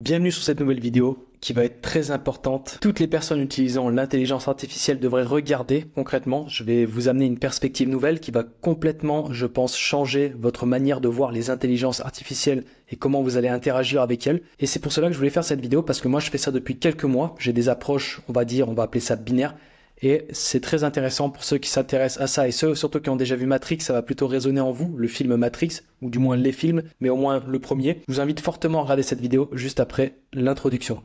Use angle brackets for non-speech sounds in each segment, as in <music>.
Bienvenue sur cette nouvelle vidéo qui va être très importante. Toutes les personnes utilisant l'intelligence artificielle devraient regarder concrètement. Je vais vous amener une perspective nouvelle qui va complètement, je pense, changer votre manière de voir les intelligences artificielles et comment vous allez interagir avec elles. Et c'est pour cela que je voulais faire cette vidéo parce que moi je fais ça depuis quelques mois. J'ai des approches, on va dire, on va appeler ça binaire et c'est très intéressant pour ceux qui s'intéressent à ça et ceux surtout qui ont déjà vu Matrix, ça va plutôt résonner en vous, le film Matrix, ou du moins les films, mais au moins le premier. Je vous invite fortement à regarder cette vidéo juste après l'introduction.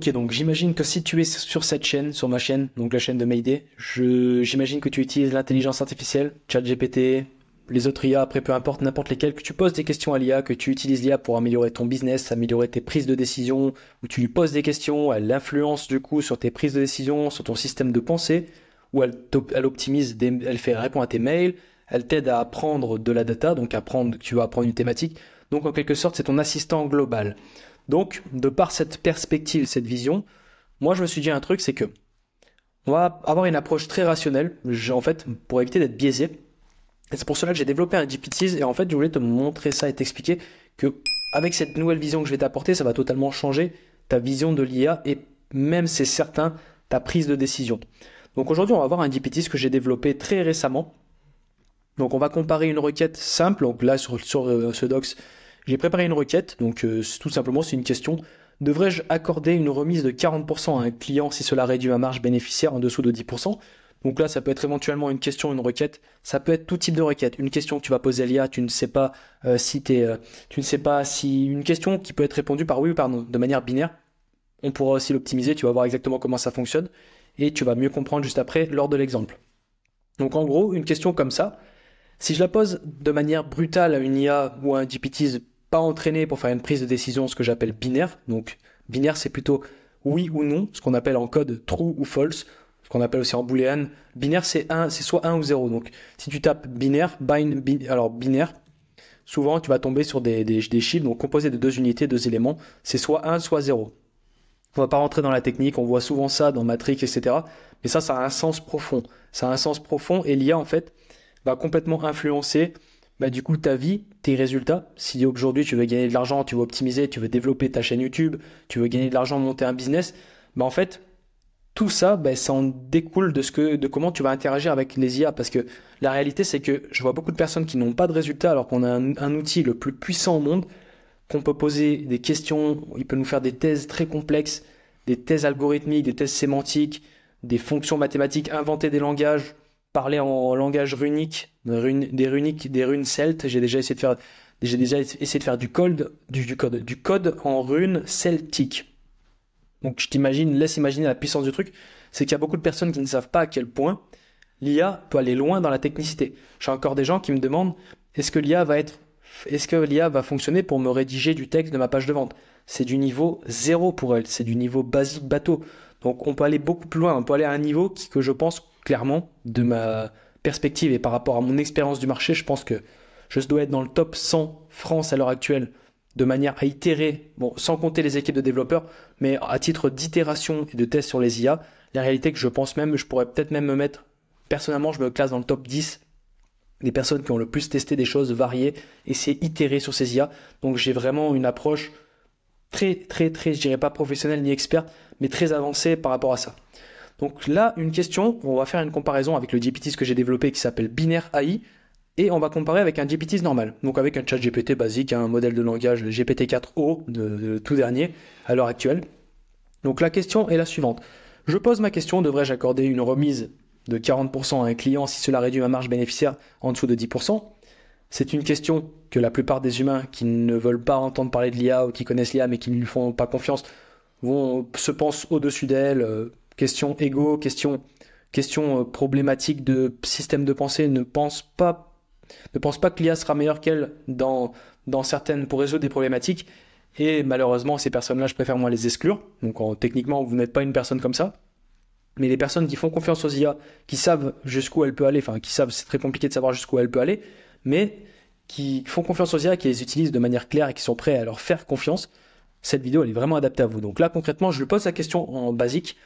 Ok, donc j'imagine que si tu es sur cette chaîne, sur ma chaîne, donc la chaîne de Mayday, j'imagine que tu utilises l'intelligence artificielle, ChatGPT, les autres IA, après peu importe, n'importe lesquelles, que tu poses des questions à l'IA, que tu utilises l'IA pour améliorer ton business, améliorer tes prises de décision, où tu lui poses des questions, elle l'influence du coup sur tes prises de décision, sur ton système de pensée, ou elle, elle optimise, elle fait répondre à tes mails, elle t'aide à apprendre de la data, donc apprendre, tu vas apprendre une thématique. Donc en quelque sorte, c'est ton assistant global. Donc, de par cette perspective, cette vision, moi je me suis dit un truc, c'est que on va avoir une approche très rationnelle, en fait, pour éviter d'être biaisé. Et c'est pour cela que j'ai développé un GPTs et en fait, je voulais te montrer ça et t'expliquer que avec cette nouvelle vision que je vais t'apporter, ça va totalement changer ta vision de l'IA et même, c'est certain, ta prise de décision. Donc aujourd'hui, on va voir un GPTs que j'ai développé très récemment. Donc on va comparer une requête simple, donc là sur, euh, ce docs, j'ai préparé une requête, donc euh, tout simplement c'est une question. Devrais-je accorder une remise de 40% à un client si cela réduit ma marge bénéficiaire en dessous de 10% donc là, ça peut être éventuellement une question, une requête. Ça peut être tout type de requête. Une question que tu vas poser à l'IA, tu ne sais pas euh, si euh, tu ne sais pas si une question qui peut être répondue par oui ou par non, de manière binaire. On pourra aussi l'optimiser. Tu vas voir exactement comment ça fonctionne et tu vas mieux comprendre juste après lors de l'exemple. Donc en gros, une question comme ça, si je la pose de manière brutale à une IA ou à un GPT pas entraîné pour faire une prise de décision, ce que j'appelle binaire. Donc binaire, c'est plutôt oui ou non, ce qu'on appelle en code true ou false, ce qu'on appelle aussi en boolean. Binaire, c'est un, c'est soit 1 ou 0. Donc si tu tapes binaire, bind, bin, alors binaire, souvent tu vas tomber sur des, des, chiffres, donc composés de deux unités, deux éléments, c'est soit 1, soit 0. On va pas rentrer dans la technique, on voit souvent ça dans Matrix, etc. Mais ça, ça a un sens profond. Ça a un sens profond et l'IA, en fait, va complètement influencer bah, du coup, ta vie, tes résultats, si aujourd'hui tu veux gagner de l'argent, tu veux optimiser, tu veux développer ta chaîne YouTube, tu veux gagner de l'argent, monter un business, bah, en fait, tout ça, bah, ça en découle de, ce que, de comment tu vas interagir avec les IA. Parce que la réalité, c'est que je vois beaucoup de personnes qui n'ont pas de résultats alors qu'on a un, un outil le plus puissant au monde, qu'on peut poser des questions, il peut nous faire des thèses très complexes, des thèses algorithmiques, des thèses sémantiques, des fonctions mathématiques, inventer des langages parler en langage runique, des runiques, des runes celtes. J'ai déjà essayé de faire, j'ai déjà essayé de faire du code, du, code, du code en runes celtiques. Donc je t'imagine, laisse imaginer la puissance du truc. C'est qu'il y a beaucoup de personnes qui ne savent pas à quel point l'IA peut aller loin dans la technicité. J'ai encore des gens qui me demandent est-ce que l'IA va être, est-ce que l'IA va fonctionner pour me rédiger du texte de ma page de vente C'est du niveau zéro pour elle. C'est du niveau basique bateau. Donc on peut aller beaucoup plus loin, on peut aller à un niveau qui, que je pense clairement, de ma perspective et par rapport à mon expérience du marché, je pense que je dois être dans le top 100 France à l'heure actuelle de manière à itérer, bon, sans compter les équipes de développeurs, mais à titre d'itération et de test sur les IA, la réalité que je pense même, je pourrais peut-être même me mettre, personnellement, je me classe dans le top 10 des personnes qui ont le plus testé des choses variées, et c'est itérer sur ces IA. Donc j'ai vraiment une approche très, très, très, je dirais pas professionnel ni expert, mais très avancé par rapport à ça. Donc là, une question, on va faire une comparaison avec le GPT que j'ai développé qui s'appelle Binaire AI, et on va comparer avec un GPT normal, donc avec un chat GPT basique, un modèle de langage GPT-4O de, de, tout dernier à l'heure actuelle. Donc la question est la suivante. Je pose ma question, devrais-je accorder une remise de 40% à un client si cela réduit ma marge bénéficiaire en dessous de 10% c'est une question que la plupart des humains qui ne veulent pas entendre parler de l'IA ou qui connaissent l'IA mais qui ne lui font pas confiance vont euh, se pensent au-dessus d'elle. Euh, question égo, question, question euh, problématique de système de pensée, ne pense pas, ne pas que l'IA sera meilleure qu'elle dans, dans certaines pour résoudre des problématiques. Et malheureusement, ces personnes-là, je préfère moins les exclure. Donc techniquement, vous n'êtes pas une personne comme ça. Mais les personnes qui font confiance aux IA, qui savent jusqu'où elle peut aller, enfin qui savent, c'est très compliqué de savoir jusqu'où elle peut aller, mais qui font confiance aux IA, qui les utilisent de manière claire et qui sont prêts à leur faire confiance, cette vidéo elle est vraiment adaptée à vous. Donc là concrètement, je lui pose la question en basique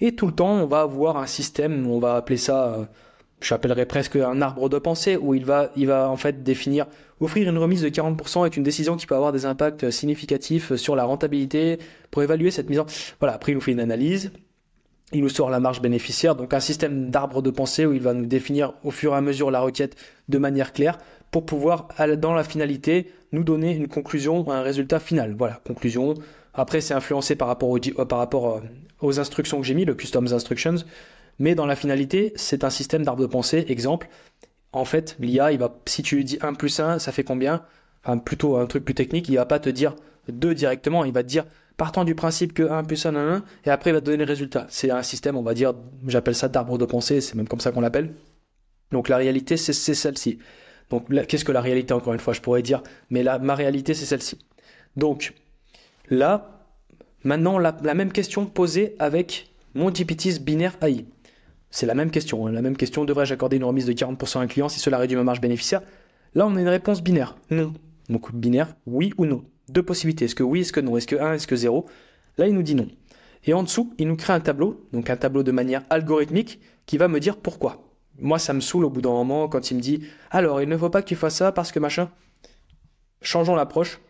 et tout le temps on va avoir un système, on va appeler ça, euh, je l'appellerais presque un arbre de pensée où il va, il va en fait définir offrir une remise de 40% est une décision qui peut avoir des impacts significatifs sur la rentabilité pour évaluer cette mise en. Voilà, après il nous fait une analyse, il nous sort la marge bénéficiaire, donc un système d'arbre de pensée où il va nous définir au fur et à mesure la requête de manière claire pour pouvoir, dans la finalité, nous donner une conclusion, un résultat final. Voilà, conclusion. Après, c'est influencé par rapport, euh, par rapport euh, aux instructions que j'ai mis, le custom Instructions, mais dans la finalité, c'est un système d'arbre de pensée. Exemple, en fait, l'IA, il va, si tu lui dis 1 plus 1, ça fait combien Enfin, plutôt un truc plus technique, il va pas te dire 2 directement, il va te dire partant du principe que 1 plus 1, 1, 1, et après il va donner le résultat. C'est un système, on va dire, j'appelle ça d'arbre de pensée, c'est même comme ça qu'on l'appelle. Donc la réalité, c'est celle-ci. Donc qu'est-ce que la réalité, encore une fois, je pourrais dire, mais là, ma réalité, c'est celle-ci. Donc là, maintenant, la, même question posée avec mon GPTs binaire AI. C'est la même question. Hein. La même question, devrais-je accorder une remise de 40% à un client si cela réduit ma marge bénéficiaire Là, on a une réponse binaire. Non. Donc binaire, oui ou non deux possibilités. Est-ce que oui, est-ce que non Est-ce que 1, est-ce que 0 Là, il nous dit non. Et en dessous, il nous crée un tableau, donc un tableau de manière algorithmique, qui va me dire pourquoi. Moi, ça me saoule au bout d'un moment quand il me dit alors, il ne faut pas que tu fasses ça parce que machin. Changeons l'approche.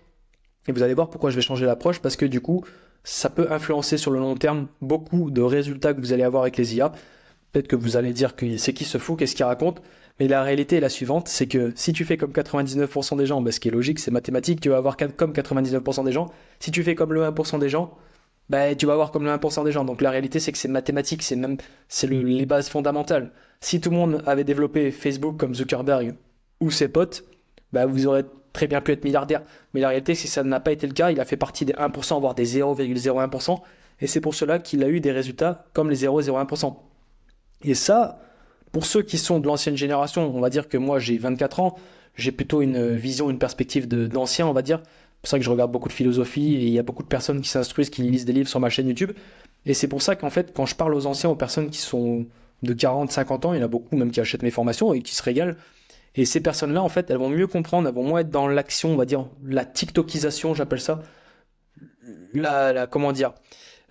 Et vous allez voir pourquoi je vais changer l'approche, parce que du coup, ça peut influencer sur le long terme beaucoup de résultats que vous allez avoir avec les IA. Peut-être que vous allez dire que c'est qui se fout, qu'est-ce qu'il raconte. Mais la réalité est la suivante, c'est que si tu fais comme 99% des gens, ce qui est logique, c'est mathématique, tu vas avoir comme 99% des gens. Si tu fais comme le 1% des gens, bah, tu vas avoir comme le 1% des gens. Donc la réalité, c'est que c'est mathématique, c'est même c'est les bases fondamentales. Si tout le monde avait développé Facebook comme Zuckerberg ou ses potes, bah, vous aurez très bien pu être milliardaire. Mais la réalité, c'est ça n'a pas été le cas. Il a fait partie des 1%, voire des 0,01%. Et c'est pour cela qu'il a eu des résultats comme les 0,01%. Et ça, pour ceux qui sont de l'ancienne génération, on va dire que moi j'ai 24 ans, j'ai plutôt une vision, une perspective d'ancien, on va dire. C'est pour ça que je regarde beaucoup de philosophie et il y a beaucoup de personnes qui s'instruisent, qui lisent des livres sur ma chaîne YouTube. Et c'est pour ça qu'en fait, quand je parle aux anciens, aux personnes qui sont de 40, 50 ans, il y en a beaucoup même qui achètent mes formations et qui se régalent. Et ces personnes-là, en fait, elles vont mieux comprendre, elles vont moins être dans l'action, on va dire, la TikTokisation, j'appelle ça. La, la, comment dire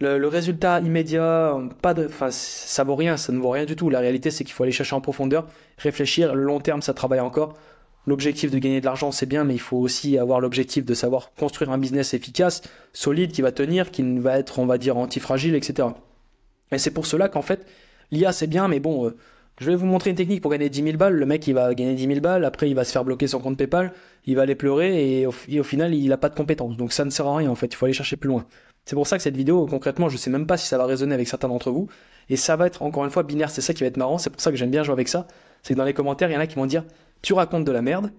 le, résultat immédiat, pas de, enfin, ça vaut rien, ça ne vaut rien du tout. La réalité, c'est qu'il faut aller chercher en profondeur, réfléchir. Le long terme, ça travaille encore. L'objectif de gagner de l'argent, c'est bien, mais il faut aussi avoir l'objectif de savoir construire un business efficace, solide, qui va tenir, qui va être, on va dire, antifragile, etc. Et c'est pour cela qu'en fait, l'IA, c'est bien, mais bon, euh, je vais vous montrer une technique pour gagner 10 000 balles. Le mec, il va gagner 10 000 balles, après, il va se faire bloquer son compte PayPal, il va aller pleurer, et au, et au final, il n'a pas de compétences. Donc ça ne sert à rien, en fait, il faut aller chercher plus loin. C'est pour ça que cette vidéo, concrètement, je sais même pas si ça va résonner avec certains d'entre vous. Et ça va être encore une fois binaire, c'est ça qui va être marrant, c'est pour ça que j'aime bien jouer avec ça. C'est que dans les commentaires, il y en a qui vont dire Tu racontes de la merde,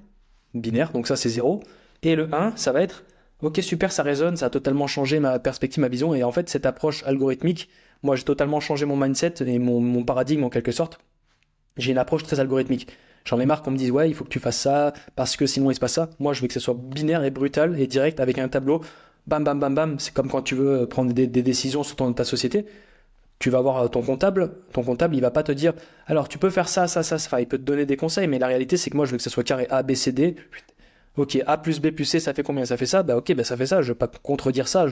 binaire, donc ça c'est 0. Et le 1, ça va être Ok, super, ça résonne, ça a totalement changé ma perspective, ma vision. Et en fait, cette approche algorithmique, moi j'ai totalement changé mon mindset et mon, paradigme en quelque sorte. J'ai une approche très algorithmique. J'en ai marre qu'on me dise ouais, il faut que tu fasses ça parce que sinon il se passe ça. Moi, je veux que ce soit binaire et brutal et direct avec un tableau bam, bam, bam, bam. C'est comme quand tu veux prendre des, décisions sur ton, ta société. Tu vas voir euh, ton comptable. Ton comptable, il va pas te dire, alors tu peux faire ça, ça, ça. ça, il peut te donner des conseils, mais la réalité, c'est que moi, je veux que ça soit carré A, B, C, D. Ok, A plus B plus C, ça fait combien Ça fait ça Bah ok, bah ça fait ça, je ne veux pas contredire ça,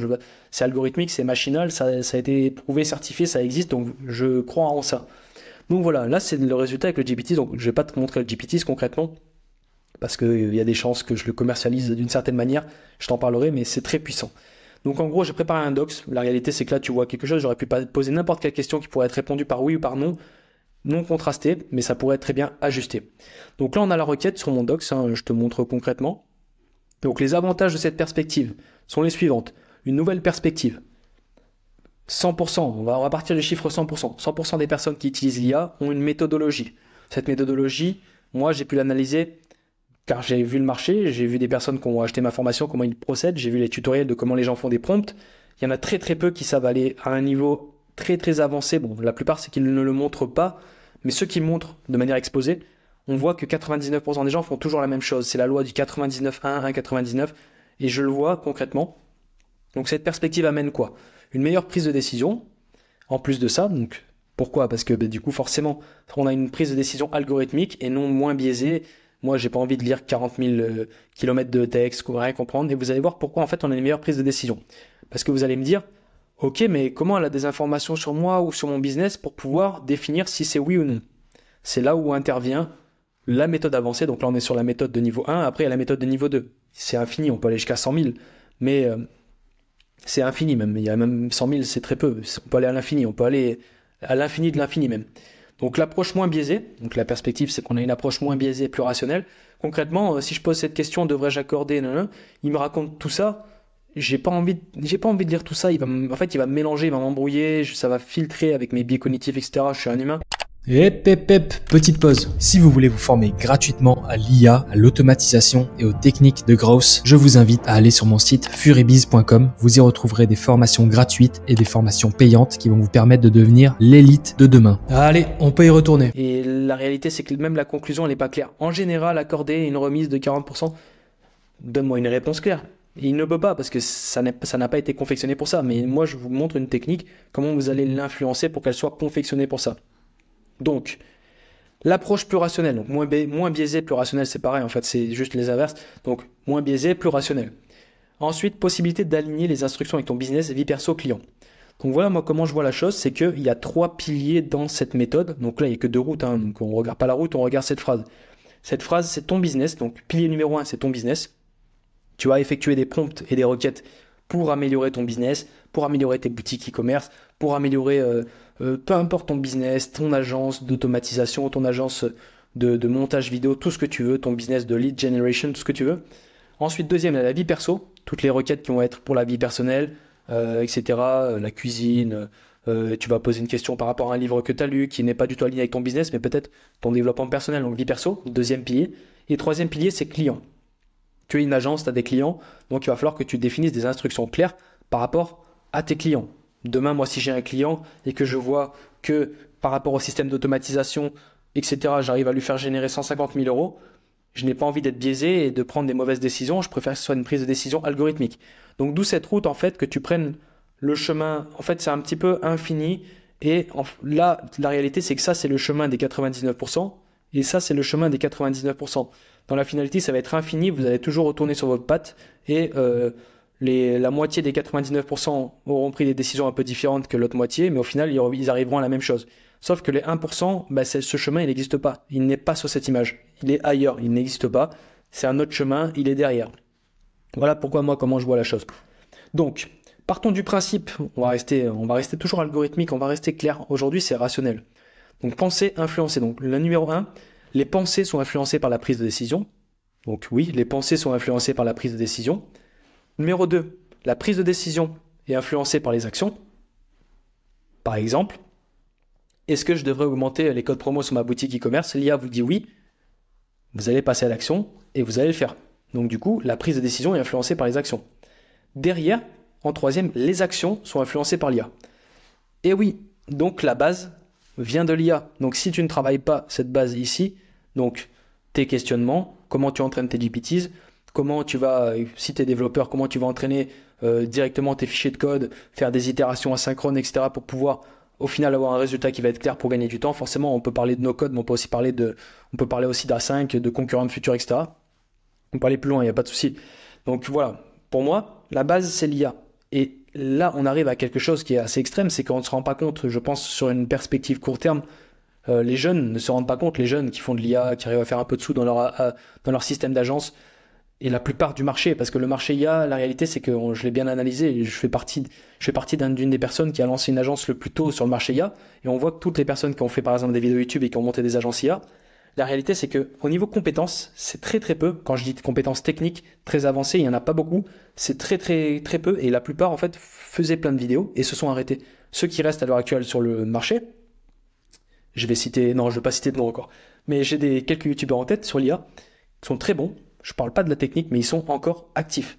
c'est algorithmique, c'est machinal, ça, ça, a été prouvé, certifié, ça existe, donc je crois en ça. Donc voilà, là c'est le résultat avec le GPT, donc je vais pas te montrer le GPT concrètement, parce qu'il euh, y a des chances que je le commercialise d'une certaine manière. Je t'en parlerai, mais c'est très puissant. Donc en gros, j'ai préparé un docs. La réalité, c'est que là, tu vois quelque chose. J'aurais pu poser n'importe quelle question qui pourrait être répondue par oui ou par non, non contrasté, mais ça pourrait être très bien ajusté. Donc là, on a la requête sur mon docs. Hein, je te montre concrètement. Donc les avantages de cette perspective sont les suivantes. Une nouvelle perspective. 100%, on va, partir du chiffre 100%. 100% des personnes qui utilisent l'IA ont une méthodologie. Cette méthodologie, moi j'ai pu l'analyser car j'ai vu le marché, j'ai vu des personnes qui ont acheté ma formation, comment ils procèdent, j'ai vu les tutoriels de comment les gens font des prompts. Il y en a très très peu qui savent aller à un niveau très très avancé. Bon, la plupart c'est qu'ils ne le montrent pas, mais ceux qui montrent de manière exposée, on voit que 99% des gens font toujours la même chose. C'est la loi du 99-1-1-99, et je le vois concrètement. Donc cette perspective amène quoi Une meilleure prise de décision. En plus de ça, donc pourquoi Parce que ben, du coup forcément, on a une prise de décision algorithmique et non moins biaisée moi, j'ai pas envie de lire 40 000 euh, kilomètres de texte, rien comprendre. Et vous allez voir pourquoi, en fait, on a une meilleure prise de décision. Parce que vous allez me dire, OK, mais comment elle a des informations sur moi ou sur mon business pour pouvoir définir si c'est oui ou non? C'est là où intervient la méthode avancée. Donc là, on est sur la méthode de niveau 1. Après, il y a la méthode de niveau 2. C'est infini. On peut aller jusqu'à 100 000. Mais euh, c'est infini même. Il y a même 100 000, c'est très peu. On peut aller à l'infini. On peut aller à l'infini de l'infini même. Donc l'approche moins biaisée, donc la perspective c'est qu'on a une approche moins biaisée et plus rationnelle. Concrètement, euh, si je pose cette question, devrais-je accorder non, non, Il me raconte tout ça. J'ai pas envie, j'ai pas envie de lire tout ça. Il va, en fait, il va mélanger, il va m'embrouiller, ça va filtrer avec mes biais cognitifs, etc. Je suis un humain. Et eh, petite pause. Si vous voulez vous former gratuitement à l'IA, à l'automatisation et aux techniques de growth, je vous invite à aller sur mon site furibiz.com. Vous y retrouverez des formations gratuites et des formations payantes qui vont vous permettre de devenir l'élite de demain. Allez, on peut y retourner. Et la réalité, c'est que même la conclusion, elle n'est pas claire. En général, accorder une remise de 40%, donne-moi une réponse claire. Il ne peut pas parce que ça n'a pas été confectionné pour ça. Mais moi, je vous montre une technique, comment vous allez l'influencer pour qu'elle soit confectionnée pour ça. Donc, l'approche plus rationnelle, donc moins, biaisée, plus rationnelle, c'est pareil, en fait, c'est juste les inverses. Donc, moins biaisé, plus rationnel. Ensuite, possibilité d'aligner les instructions avec ton business vie perso client. Donc voilà, moi, comment je vois la chose, c'est qu'il y a trois piliers dans cette méthode. Donc là, il n'y a que deux routes, hein, donc on regarde pas la route, on regarde cette phrase. Cette phrase, c'est ton business. Donc, pilier numéro un, c'est ton business. Tu vas effectuer des prompts et des requêtes pour améliorer ton business, pour améliorer tes boutiques e-commerce, pour améliorer euh, euh, peu importe ton business, ton agence d'automatisation, ton agence de, montage vidéo, tout ce que tu veux, ton business de lead generation, tout ce que tu veux. Ensuite, deuxième, la vie perso, toutes les requêtes qui vont être pour la vie personnelle, euh, etc., la cuisine. tu vas poser une question par rapport à un livre que tu as lu qui n'est pas du tout aligné avec ton business, mais peut-être ton développement personnel, donc vie perso, deuxième pilier. Et troisième pilier, c'est client tu es une agence, tu as des clients, donc il va falloir que tu définisses des instructions claires par rapport à tes clients. Demain, moi, si j'ai un client et que je vois que par rapport au système d'automatisation, etc., j'arrive à lui faire générer 150 000 euros, je n'ai pas envie d'être biaisé et de prendre des mauvaises décisions. Je préfère que ce soit une prise de décision algorithmique. Donc, d'où cette route, en fait, que tu prennes le chemin. En fait, c'est un petit peu infini. Et là, la réalité, c'est que ça, c'est le chemin des 99%. Et ça, c'est le chemin des 99%. Dans la finalité, ça va être infini, vous allez toujours retourner sur votre patte et euh, les, la moitié des 99% auront pris des décisions un peu différentes que l'autre moitié, mais au final, ils, arriveront à la même chose. Sauf que les 1%, bah, ce chemin, il n'existe pas. Il n'est pas sur cette image. Il est ailleurs, il n'existe pas. C'est un autre chemin, il est derrière. Voilà pourquoi moi, comment je vois la chose. Donc, partons du principe, on va rester, on va rester toujours algorithmique, on va rester clair. Aujourd'hui, c'est rationnel. Donc pensée influencée. Donc le numéro 1, les pensées sont influencées par la prise de décision. Donc oui, les pensées sont influencées par la prise de décision. Numéro 2, la prise de décision est influencée par les actions. Par exemple, est-ce que je devrais augmenter les codes promo sur ma boutique e-commerce L'IA vous dit oui. Vous allez passer à l'action et vous allez le faire. Donc du coup, la prise de décision est influencée par les actions. Derrière, en troisième, les actions sont influencées par l'IA. Et oui, donc la base, vient de l'IA. Donc si tu ne travailles pas cette base ici, donc tes questionnements, comment tu entraînes tes GPTs, comment tu vas, euh, si tu es développeur, comment tu vas entraîner euh, directement tes fichiers de code, faire des itérations asynchrones, etc. pour pouvoir au final avoir un résultat qui va être clair pour gagner du temps. Forcément, on peut parler de nos codes, mais on peut aussi parler de, on peut parler aussi d'A5, de concurrents futurs, etc. On peut aller plus loin, il n'y a pas de souci. Donc voilà, pour moi, la base c'est l'IA. Et là, on arrive à quelque chose qui est assez extrême, c'est qu'on ne se rend pas compte, je pense, sur une perspective court terme, euh, les jeunes ne se rendent pas compte, les jeunes qui font de l'IA, qui arrivent à faire un peu de sous euh, dans leur, système d'agence, et la plupart du marché, parce que le marché IA, la réalité, c'est que je l'ai bien analysé, je fais partie, je fais partie d'une des personnes qui a lancé une agence le plus tôt sur le marché IA, et on voit que toutes les personnes qui ont fait par exemple des vidéos YouTube et qui ont monté des agences IA, la réalité, c'est que au niveau compétences, c'est très très peu. Quand je dis compétences techniques très avancées, il n'y en a pas beaucoup. C'est très très très peu. Et la plupart, en fait, faisaient plein de vidéos et se sont arrêtés. Ceux qui restent à l'heure actuelle sur le marché, je vais citer, non, je ne vais pas citer de nom encore, mais j'ai des quelques youtubeurs en tête sur l'IA qui sont très bons. Je ne parle pas de la technique, mais ils sont encore actifs.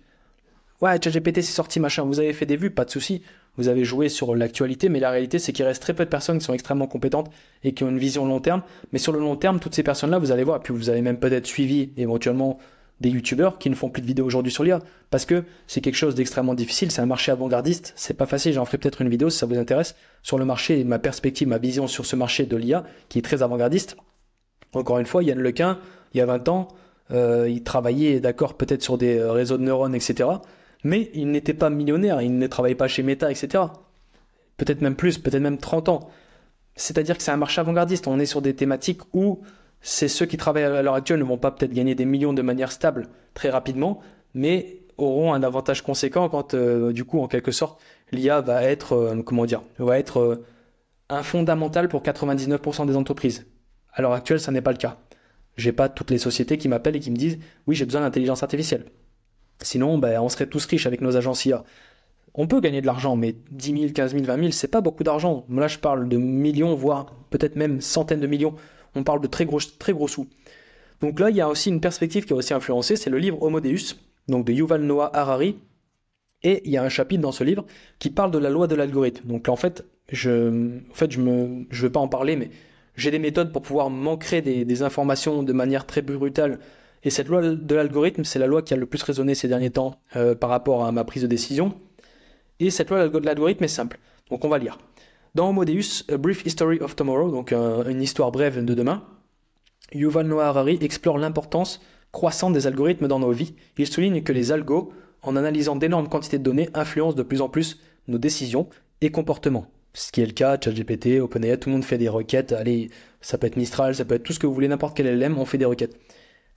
Ouais, ChatGPT c'est sorti machin, vous avez fait des vues, pas de souci vous avez joué sur l'actualité, mais la réalité, c'est qu'il reste très peu de personnes qui sont extrêmement compétentes et qui ont une vision long terme. Mais sur le long terme, toutes ces personnes-là, vous allez voir, puis vous avez même peut-être suivi éventuellement des youtubeurs qui ne font plus de vidéos aujourd'hui sur l'IA parce que c'est quelque chose d'extrêmement difficile, c'est un marché avant-gardiste, c'est pas facile, j'en ferai peut-être une vidéo si ça vous intéresse sur le marché et ma perspective, ma vision sur ce marché de l'IA qui est très avant-gardiste. Encore une fois, Yann Lequin, il y a 20 ans, euh, il travaillait d'accord peut-être sur des euh, réseaux de neurones, etc mais il n'était pas millionnaire, il ne travaillait pas chez Meta, etc. Peut-être même plus, peut-être même 30 ans. C'est-à-dire que c'est un marché avant-gardiste, on est sur des thématiques où c'est ceux qui travaillent à l'heure actuelle ne vont pas peut-être gagner des millions de manière stable très rapidement, mais auront un avantage conséquent quand euh, du coup en quelque sorte l'IA va être euh, comment dire va être euh, un fondamental pour 99% des entreprises. À l'heure actuelle, ça n'est pas le cas. J'ai pas toutes les sociétés qui m'appellent et qui me disent oui j'ai besoin d'intelligence artificielle. Sinon, ben, on serait tous riches avec nos agences IA. On peut gagner de l'argent, mais 10 000, 15 000, 20 000, c'est pas beaucoup d'argent. Là, je parle de millions, voire peut-être même centaines de millions. On parle de très gros, très gros sous. Donc là, il y a aussi une perspective qui a aussi influencé, c'est le livre Homo donc de Yuval Noah Harari. Et il y a un chapitre dans ce livre qui parle de la loi de l'algorithme. Donc là, en fait, je, en fait, je veux pas en parler, mais j'ai des méthodes pour pouvoir manquer des informations de manière très brutale et cette loi de l'algorithme, c'est la loi qui a le plus résonné ces derniers temps euh, par rapport à ma prise de décision. Et cette loi de l'algorithme est simple. Donc on va lire. Dans Homo Deus, A Brief History of Tomorrow, donc euh, une histoire brève de demain, Yuval Noah Harari explore l'importance croissante des algorithmes dans nos vies. Il souligne que les algos, en analysant d'énormes quantités de données, influencent de plus en plus nos décisions et comportements. Ce qui est le cas, ChatGPT, OpenAI, tout le monde fait des requêtes. Allez, ça peut être Mistral, ça peut être tout ce que vous voulez, n'importe quel LM, on fait des requêtes.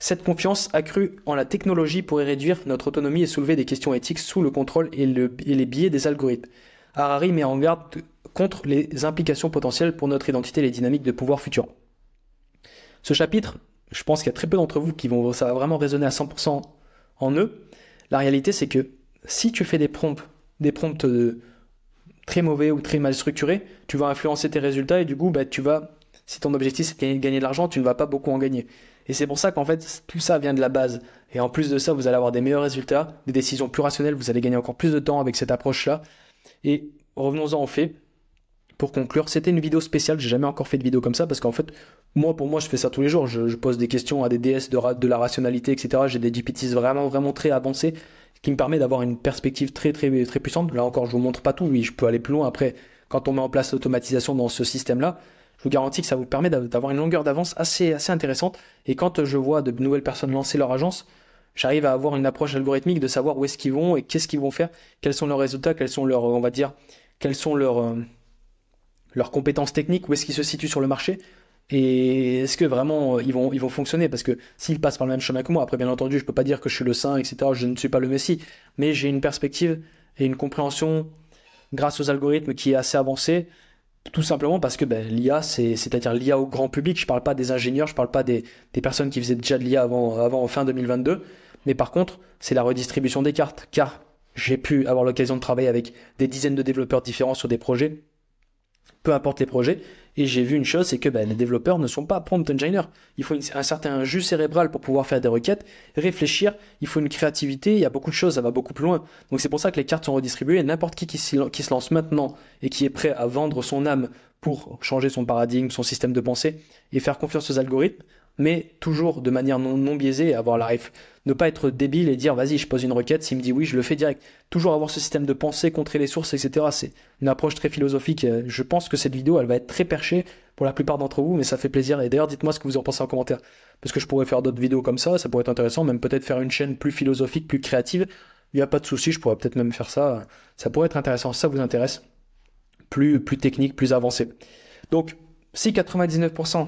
Cette confiance accrue en la technologie pourrait réduire notre autonomie et soulever des questions éthiques sous le contrôle et, les biais des algorithmes. Harari met en garde contre les implications potentielles pour notre identité et les dynamiques de pouvoir futures. Ce chapitre, je pense qu'il y a très peu d'entre vous qui vont, ça vraiment résonner à 100% en eux. La réalité, c'est que si tu fais des prompts, des prompts euh, très mauvais ou très mal structurés, tu vas influencer tes résultats et du coup, bah, tu vas, si ton objectif c'est de gagner de l'argent, tu ne vas pas beaucoup en gagner. Et c'est pour ça qu'en fait, tout ça vient de la base. Et en plus de ça, vous allez avoir des meilleurs résultats, des décisions plus rationnelles, vous allez gagner encore plus de temps avec cette approche-là. Et revenons-en au fait. Pour conclure, c'était une vidéo spéciale, j'ai jamais encore fait de vidéo comme ça parce qu'en fait, moi pour moi je fais ça tous les jours, je, pose des questions à des DS de, de la rationalité, etc. J'ai des GPTs vraiment vraiment très avancés qui me permet d'avoir une perspective très très très puissante. Là encore, je vous montre pas tout, oui, je peux aller plus loin après quand on met en place l'automatisation dans ce système-là, je vous garantis que ça vous permet d'avoir une longueur d'avance assez, assez intéressante. Et quand euh, je vois de nouvelles personnes lancer leur agence, j'arrive à avoir une approche algorithmique de savoir où est-ce qu'ils vont et qu'est-ce qu'ils vont faire, quels sont leurs résultats, quels sont leurs, euh, on va dire, quelles sont leurs, euh, leurs compétences techniques, où est-ce qu'ils se situent sur le marché. Et est-ce que vraiment ils vont, ils vont fonctionner Parce que s'ils passent par le même chemin que moi, après bien entendu, je peux pas dire que je suis le saint, etc. Je ne suis pas le messie, mais j'ai une perspective et une compréhension grâce aux algorithmes qui est assez avancée tout simplement parce que ben, l'IA, c'est-à-dire l'IA au grand public, je ne parle pas des ingénieurs, je ne parle pas des, des, personnes qui faisaient déjà de l'IA avant, avant fin 2022, mais par contre, c'est la redistribution des cartes, car j'ai pu avoir l'occasion de travailler avec des dizaines de développeurs différents sur des projets peu importe les projets. Et j'ai vu une chose, c'est que ben, les développeurs ne sont pas prompt engineers. Il faut un certain jus cérébral pour pouvoir faire des requêtes, réfléchir, il faut une créativité, il y a beaucoup de choses, ça va beaucoup plus loin. Donc c'est pour ça que les cartes sont redistribuées et n'importe qui, qui se lance maintenant et qui est prêt à vendre son âme pour changer son paradigme, son système de pensée et faire confiance aux algorithmes, mais toujours de manière non, biaisée, avoir la ref... ne pas être débile et dire vas-y, je pose une requête, s'il me dit oui, je le fais direct. Toujours avoir ce système de pensée, contrer les sources, etc. C'est une approche très philosophique. Euh, je pense que cette vidéo, elle va être très perchée pour la plupart d'entre vous, mais ça fait plaisir. Et d'ailleurs, dites-moi ce que vous en pensez en commentaire, parce que je pourrais faire d'autres vidéos comme ça, ça pourrait être intéressant, même peut-être faire une chaîne plus philosophique, plus créative. Il n'y a pas de souci, je pourrais peut-être même faire ça. Ça pourrait être intéressant, ça vous intéresse. Plus, plus technique, plus avancé. Donc, si 99%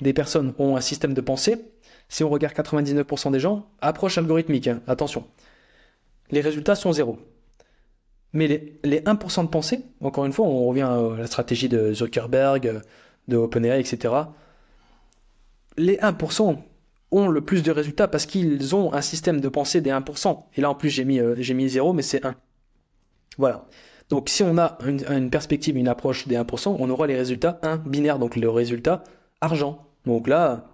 des personnes ont un système de pensée, si on regarde 99% des gens, approche algorithmique, hein, attention, les résultats sont zéro. Mais les, 1% de pensée, encore une fois, on revient à euh, la stratégie de Zuckerberg, euh, de OpenAI, etc. Les 1% ont le plus de résultats parce qu'ils ont un système de pensée des 1%. Et là, en plus, j'ai mis, euh, zéro, 0, mais c'est 1. Voilà. Donc, si on a une, une perspective, une approche des 1%, on aura les résultats 1 binaire, donc le résultat argent, donc là,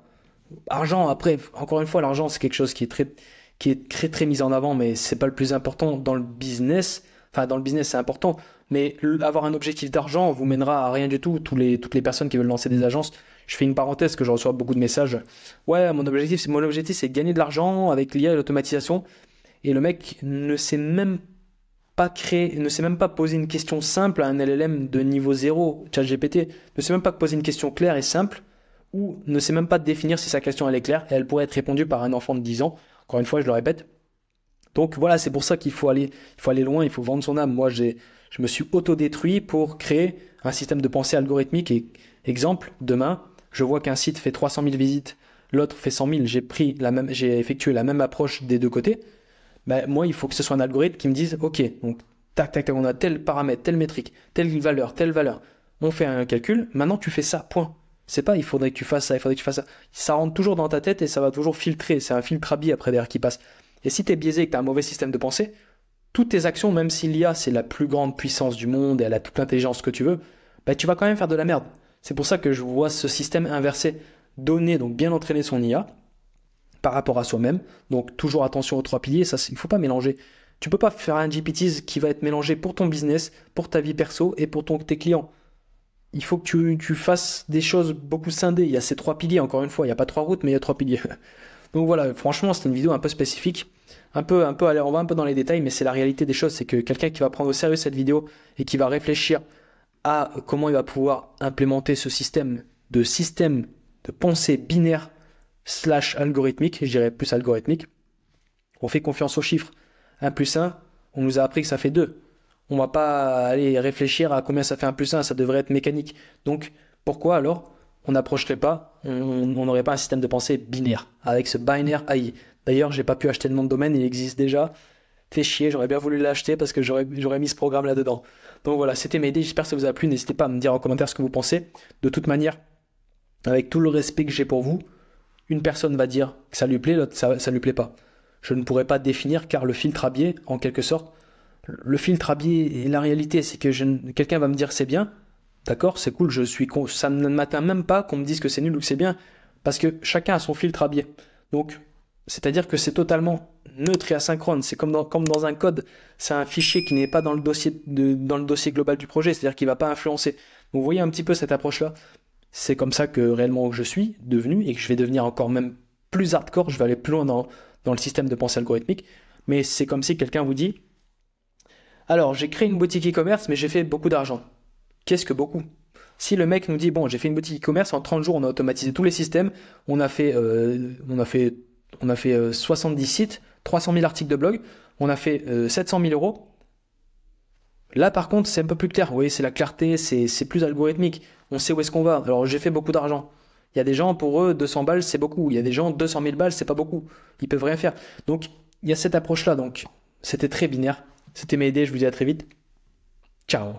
argent, après, encore une fois, l'argent, c'est quelque chose qui est très, qui est très, très mis en avant, mais c'est pas le plus important dans le business. Enfin, dans le business, c'est important, mais avoir un objectif d'argent vous mènera à rien du tout. Tous les, toutes les personnes qui veulent lancer des agences, je fais une parenthèse que je reçois beaucoup de messages. Ouais, mon objectif, c'est mon objectif, c'est gagner de l'argent avec l'IA et l'automatisation. Et le mec ne sait même pas créer, ne sait même pas poser une question simple à un LLM de niveau 0, ChatGPT, ne sait même pas poser une question claire et simple ou ne sait même pas définir si sa question elle est claire et elle pourrait être répondue par un enfant de 10 ans. Encore une fois, je le répète. Donc voilà, c'est pour ça qu'il faut aller, il faut aller loin, il faut vendre son âme. Moi, j'ai, je me suis auto-détruit pour créer un système de pensée algorithmique. Et exemple, demain, je vois qu'un site fait 300 000 visites, l'autre fait 100 000. J'ai pris la même, j'ai effectué la même approche des deux côtés. Ben, moi, il faut que ce soit un algorithme qui me dise, ok, donc tac, tac, tac, on a tel paramètre, telle métrique, telle valeur, telle valeur. On fait un calcul. Maintenant, tu fais ça. Point c'est pas, il faudrait que tu fasses ça, il faudrait que tu fasses ça. Ça rentre toujours dans ta tête et ça va toujours filtrer. C'est un filtre à billes après derrière qui passe. Et si tu es biaisé et que as un mauvais système de pensée, toutes tes actions, même si l'IA c'est la plus grande puissance du monde et elle a toute l'intelligence que tu veux, bah tu vas quand même faire de la merde. C'est pour ça que je vois ce système inversé. Donner, donc bien entraîner son IA par rapport à soi-même. Donc toujours attention aux trois piliers, ça il faut pas mélanger. Tu peux pas faire un GPT qui va être mélangé pour ton business, pour ta vie perso et pour ton, tes clients il faut que tu, fasses des choses beaucoup scindées. Il y a ces trois piliers, encore une fois. Il n'y a pas trois routes, mais il y a trois piliers. <laughs> Donc voilà, franchement, c'est une vidéo un peu spécifique. Un peu, un peu, allez, on va un peu dans les détails, mais c'est la réalité des choses. C'est que quelqu'un qui va prendre au sérieux cette vidéo et qui va réfléchir à comment il va pouvoir implémenter ce système de système de pensée binaire slash algorithmique, je dirais plus algorithmique. On fait confiance aux chiffres. 1 plus 1, on nous a appris que ça fait 2 on va pas aller réfléchir à combien ça fait un plus 1, ça devrait être mécanique. Donc pourquoi alors on n'approcherait pas, on n'aurait pas un système de pensée binaire avec ce binaire AI. D'ailleurs, j'ai pas pu acheter le nom de domaine, il existe déjà. Fait chier, j'aurais bien voulu l'acheter parce que j'aurais mis ce programme là-dedans. Donc voilà, c'était mes idées, j'espère que ça vous a plu. N'hésitez pas à me dire en commentaire ce que vous pensez. De toute manière, avec tout le respect que j'ai pour vous, une personne va dire que ça lui plaît, l'autre ça, ne lui plaît pas. Je ne pourrais pas définir car le filtre à biais, en quelque sorte, le filtre à biais et la réalité, c'est que quelqu'un va me dire c'est bien, d'accord, c'est cool, je suis con, ça ne m'atteint même pas qu'on me dise que c'est nul ou que c'est bien, parce que chacun a son filtre à biais. Donc, c'est-à-dire que c'est totalement neutre et asynchrone. C'est comme dans, un code, c'est un fichier qui n'est pas dans le dossier global du projet, c'est-à-dire qu'il ne va pas influencer. vous voyez un petit peu cette approche-là. C'est comme ça que réellement je suis devenu et que je vais devenir encore même plus hardcore. Je vais aller plus loin dans, dans le système de pensée algorithmique. Mais c'est comme si quelqu'un vous dit alors, j'ai créé une boutique e-commerce, mais j'ai fait beaucoup d'argent. Qu'est-ce que beaucoup Si le mec nous dit, bon, j'ai fait une boutique e-commerce, en 30 jours, on a automatisé tous les systèmes, on a fait, euh, on a fait, on a fait 70 euh, sites, 300 000 articles de blog, on a fait 700 euh, 000 euros. Là, par contre, c'est un peu plus clair. Vous voyez, c'est la clarté, c'est plus algorithmique. On sait où est-ce qu'on va. Alors, j'ai fait beaucoup d'argent. Il y a des gens, pour eux, 200 balles, c'est beaucoup. Il y a des gens, 200 000 balles, c'est pas beaucoup. Ils peuvent rien faire. Donc, il y a cette approche-là. Donc, c'était très binaire. C'était idées. je vous dis à très vite. Ciao